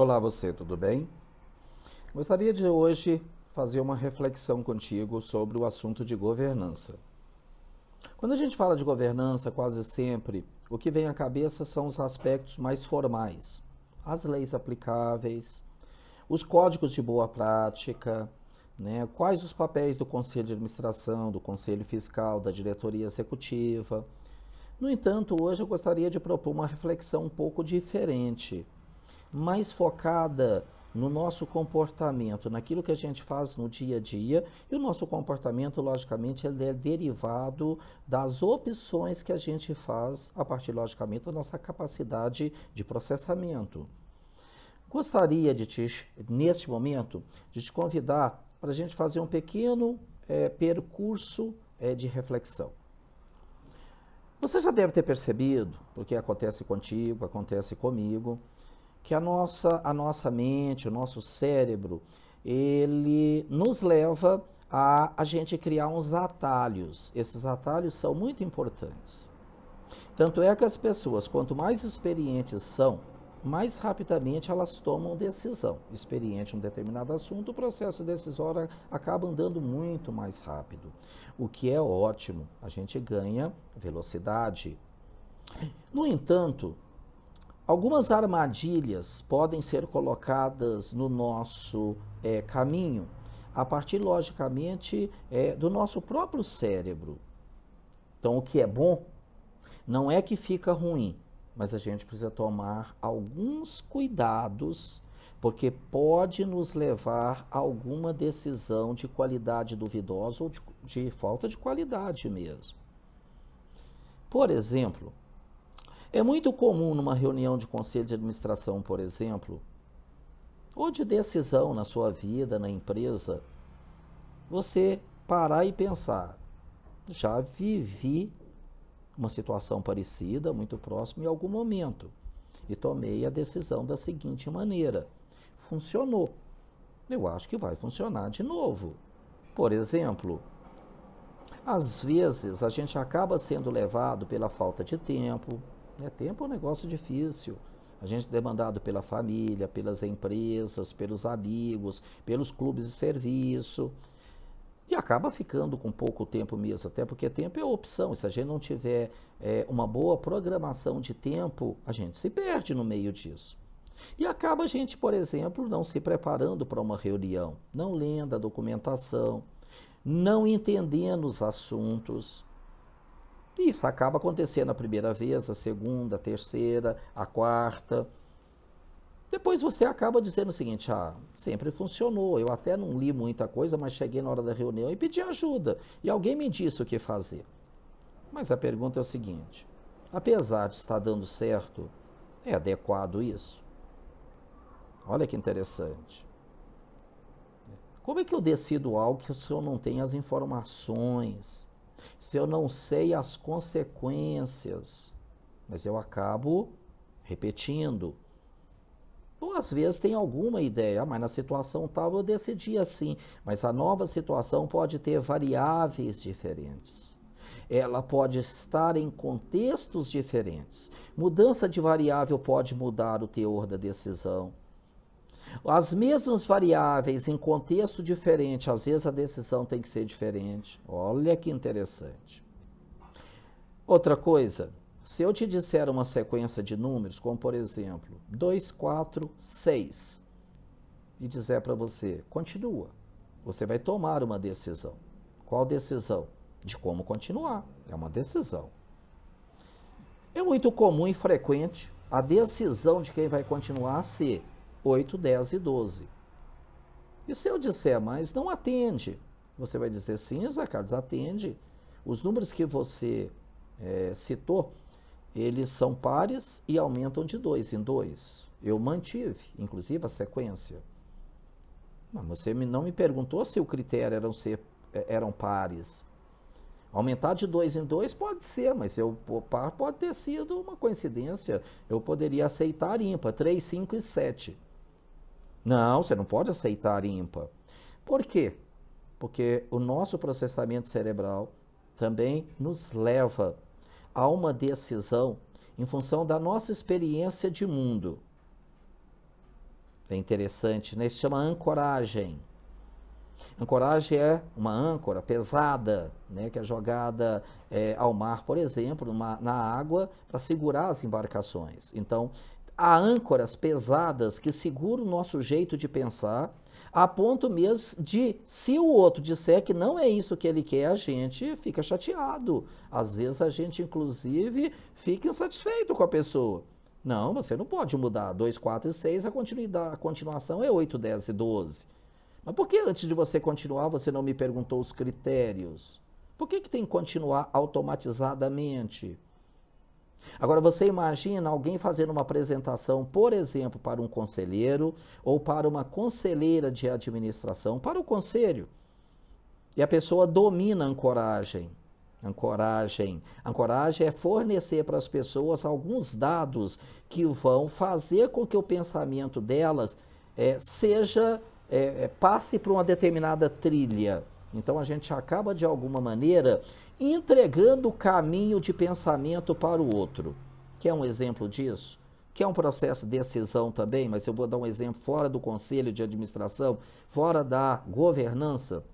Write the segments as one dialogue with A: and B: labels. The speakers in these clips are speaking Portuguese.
A: Olá, você, tudo bem? Gostaria de hoje fazer uma reflexão contigo sobre o assunto de governança. Quando a gente fala de governança, quase sempre o que vem à cabeça são os aspectos mais formais, as leis aplicáveis, os códigos de boa prática, né? quais os papéis do conselho de administração, do conselho fiscal, da diretoria executiva. No entanto, hoje eu gostaria de propor uma reflexão um pouco diferente mais focada no nosso comportamento, naquilo que a gente faz no dia a dia, e o nosso comportamento, logicamente, ele é derivado das opções que a gente faz a partir, logicamente, da nossa capacidade de processamento. Gostaria de te, neste momento, de te convidar para a gente fazer um pequeno é, percurso é, de reflexão. Você já deve ter percebido, porque acontece contigo, acontece comigo, que a nossa, a nossa mente, o nosso cérebro, ele nos leva a a gente criar uns atalhos. Esses atalhos são muito importantes. Tanto é que as pessoas, quanto mais experientes são, mais rapidamente elas tomam decisão. Experiente em um determinado assunto, o processo decisório acaba andando muito mais rápido, o que é ótimo. A gente ganha velocidade. No entanto, Algumas armadilhas podem ser colocadas no nosso é, caminho a partir, logicamente, é, do nosso próprio cérebro. Então, o que é bom não é que fica ruim, mas a gente precisa tomar alguns cuidados, porque pode nos levar a alguma decisão de qualidade duvidosa ou de, de falta de qualidade mesmo. Por exemplo, é muito comum numa reunião de conselho de administração, por exemplo, ou de decisão na sua vida, na empresa, você parar e pensar: já vivi uma situação parecida, muito próxima, em algum momento, e tomei a decisão da seguinte maneira: funcionou. Eu acho que vai funcionar de novo. Por exemplo, às vezes a gente acaba sendo levado pela falta de tempo, é Tempo é um negócio difícil. A gente é demandado pela família, pelas empresas, pelos amigos, pelos clubes de serviço. E acaba ficando com pouco tempo mesmo, até porque tempo é opção. Se a gente não tiver é, uma boa programação de tempo, a gente se perde no meio disso. E acaba a gente, por exemplo, não se preparando para uma reunião, não lendo a documentação, não entendendo os assuntos isso acaba acontecendo a primeira vez, a segunda, a terceira, a quarta. Depois você acaba dizendo o seguinte: ah, sempre funcionou. Eu até não li muita coisa, mas cheguei na hora da reunião e pedi ajuda. E alguém me disse o que fazer. Mas a pergunta é o seguinte: apesar de estar dando certo, é adequado isso? Olha que interessante. Como é que eu decido algo que eu não tenho as informações? se eu não sei as consequências, mas eu acabo repetindo. Ou às vezes tem alguma ideia, mas na situação tal eu decidi assim, mas a nova situação pode ter variáveis diferentes. Ela pode estar em contextos diferentes. Mudança de variável pode mudar o teor da decisão. As mesmas variáveis em contexto diferente, às vezes a decisão tem que ser diferente. Olha que interessante. Outra coisa, se eu te disser uma sequência de números, como por exemplo 2, 4, 6, e dizer para você, continua, você vai tomar uma decisão. Qual decisão? De como continuar. É uma decisão. É muito comum e frequente a decisão de quem vai continuar ser 8, 10 e 12. E se eu disser, mas não atende, você vai dizer sim, Zé Carlos, atende. Os números que você é, citou, eles são pares e aumentam de 2 em 2. Eu mantive, inclusive, a sequência. Mas você não me perguntou se o critério eram, ser, é, eram pares. Aumentar de dois em dois pode ser, mas eu, o par pode ter sido uma coincidência. Eu poderia aceitar ímpar, 3, 5 e 7. Não, você não pode aceitar ímpar. Por quê? Porque o nosso processamento cerebral também nos leva a uma decisão em função da nossa experiência de mundo. É interessante, né? Isso chama ancoragem. Ancoragem é uma âncora pesada, né, que é jogada é, ao mar, por exemplo, numa, na água, para segurar as embarcações. Então, há âncoras pesadas que seguram o nosso jeito de pensar, a ponto mesmo de, se o outro disser que não é isso que ele quer, a gente fica chateado. Às vezes a gente, inclusive, fica insatisfeito com a pessoa. Não, você não pode mudar. 2, 4 e 6, a, continuidade, a continuação é 8, 10 e 12. Mas por que antes de você continuar, você não me perguntou os critérios? Por que, que tem que continuar automatizadamente? Agora, você imagina alguém fazendo uma apresentação, por exemplo, para um conselheiro ou para uma conselheira de administração, para o conselho, e a pessoa domina a ancoragem. Ancoragem. Ancoragem é fornecer para as pessoas alguns dados que vão fazer com que o pensamento delas é, seja é, passe por uma determinada trilha. Então a gente acaba de alguma maneira entregando o caminho de pensamento para o outro. Quer um exemplo disso? Quer um processo de decisão também, mas eu vou dar um exemplo fora do conselho de administração, fora da governança.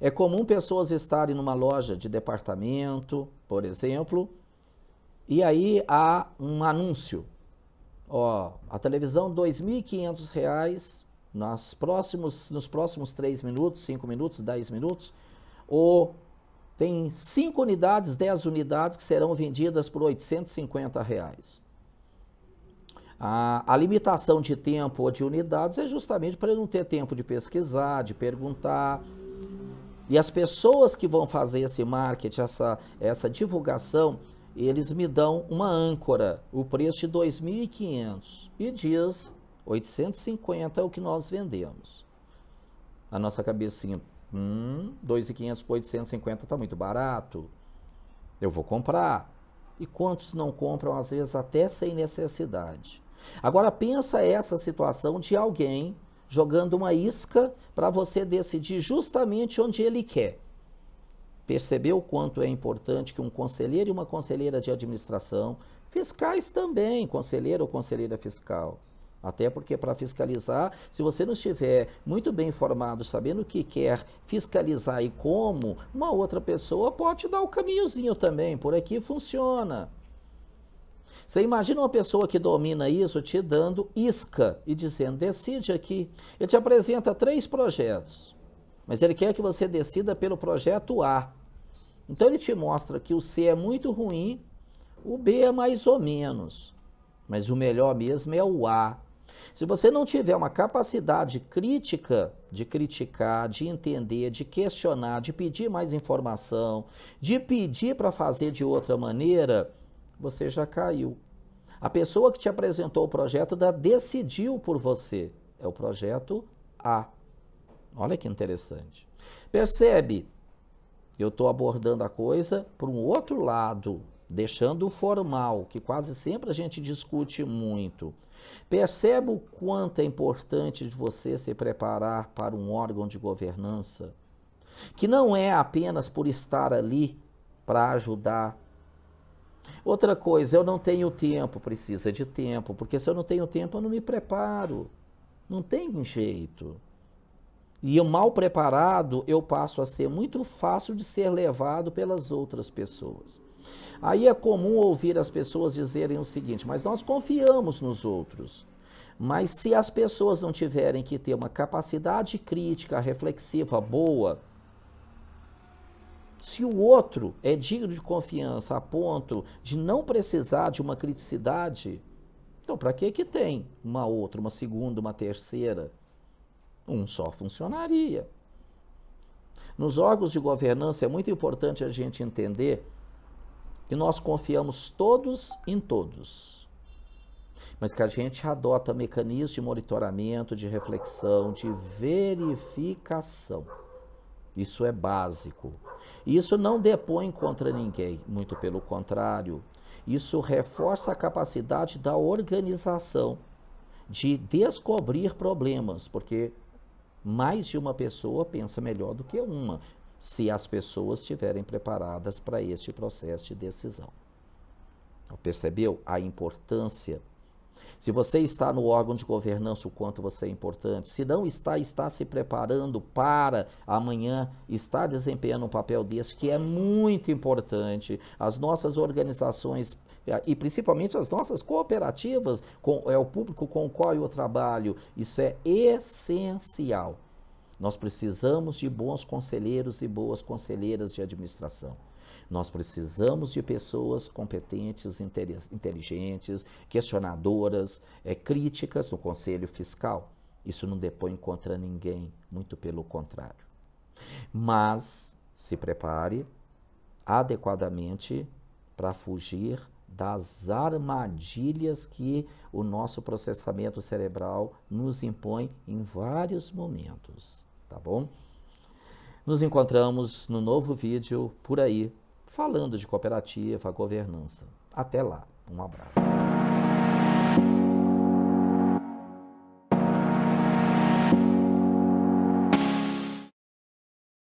A: É comum pessoas estarem numa loja de departamento, por exemplo, e aí há um anúncio. Ó, a televisão R$ 2.500 nos próximos, nos próximos 3 minutos, 5 minutos, 10 minutos, ou tem cinco unidades, 10 unidades que serão vendidas por R$ 850. Reais. A, a, limitação de tempo ou de unidades é justamente para não ter tempo de pesquisar, de perguntar. E as pessoas que vão fazer esse marketing, essa, essa divulgação, eles me dão uma âncora, o preço de 2.500 e diz 850 é o que nós vendemos. A nossa cabecinha Hum, 2.500 por 850 está muito barato. Eu vou comprar. E quantos não compram, às vezes, até sem necessidade? Agora, pensa essa situação de alguém jogando uma isca para você decidir justamente onde ele quer. Percebeu quanto é importante que um conselheiro e uma conselheira de administração, fiscais também, conselheiro ou conselheira fiscal, até porque para fiscalizar, se você não estiver muito bem informado, sabendo o que quer fiscalizar e como, uma outra pessoa pode dar o caminhozinho também. Por aqui funciona. Você imagina uma pessoa que domina isso te dando isca e dizendo: decide aqui. Ele te apresenta três projetos, mas ele quer que você decida pelo projeto A. Então ele te mostra que o C é muito ruim, o B é mais ou menos, mas o melhor mesmo é o A. Se você não tiver uma capacidade crítica de criticar, de entender, de questionar, de pedir mais informação, de pedir para fazer de outra maneira, você já caiu. A pessoa que te apresentou o projeto da decidiu por você. É o projeto A. Olha que interessante. Percebe? Eu estou abordando a coisa para um outro lado deixando o formal, que quase sempre a gente discute muito. Percebe o quanto é importante você se preparar para um órgão de governança, que não é apenas por estar ali para ajudar. Outra coisa, eu não tenho tempo, precisa de tempo, porque se eu não tenho tempo, eu não me preparo. Não tem jeito. E eu mal preparado, eu passo a ser muito fácil de ser levado pelas outras pessoas. Aí é comum ouvir as pessoas dizerem o seguinte: mas nós confiamos nos outros. Mas se as pessoas não tiverem que ter uma capacidade crítica, reflexiva boa, se o outro é digno de confiança a ponto de não precisar de uma criticidade, então para que que tem uma outra, uma segunda, uma terceira? Um só funcionaria. Nos órgãos de governança é muito importante a gente entender que nós confiamos todos em todos. Mas que a gente adota mecanismos de monitoramento, de reflexão, de verificação. Isso é básico. Isso não depõe contra ninguém, muito pelo contrário. Isso reforça a capacidade da organização de descobrir problemas, porque mais de uma pessoa pensa melhor do que uma se as pessoas estiverem preparadas para este processo de decisão. Percebeu a importância? Se você está no órgão de governança, o quanto você é importante. Se não está, está se preparando para amanhã, está desempenhando um papel desse que é muito importante. As nossas organizações eh, e principalmente as nossas cooperativas, com, é o público com o qual eu trabalho, isso é essencial. Nós precisamos de bons conselheiros e boas conselheiras de administração. Nós precisamos de pessoas competentes, inteligentes, questionadoras, é, críticas no conselho fiscal. Isso não depõe contra ninguém, muito pelo contrário. Mas se prepare adequadamente para fugir das armadilhas que o nosso processamento cerebral nos impõe em vários momentos tá bom? Nos encontramos no novo vídeo por aí, falando de cooperativa, governança. Até lá, um abraço.